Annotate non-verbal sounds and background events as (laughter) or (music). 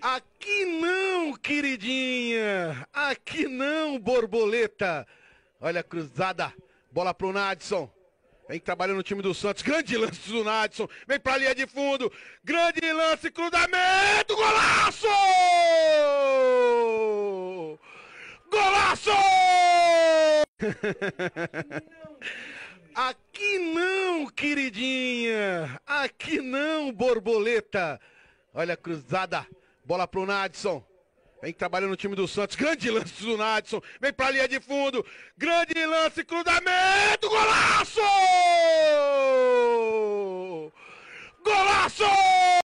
Aqui não, queridinha! Aqui não, borboleta! Olha a cruzada, bola pro Nadson. Vem trabalhando o time do Santos. Grande lance do Nadson. Vem pra linha de fundo. Grande lance, cruzamento, golaço! Golaço! (laughs) Aqui não, queridinha! Ah, que não, borboleta. Olha a cruzada. Bola pro Nadson. Vem trabalhando no time do Santos. Grande lance do Nadson. Vem pra linha de fundo. Grande lance, cruzamento. Golaço! Golaço!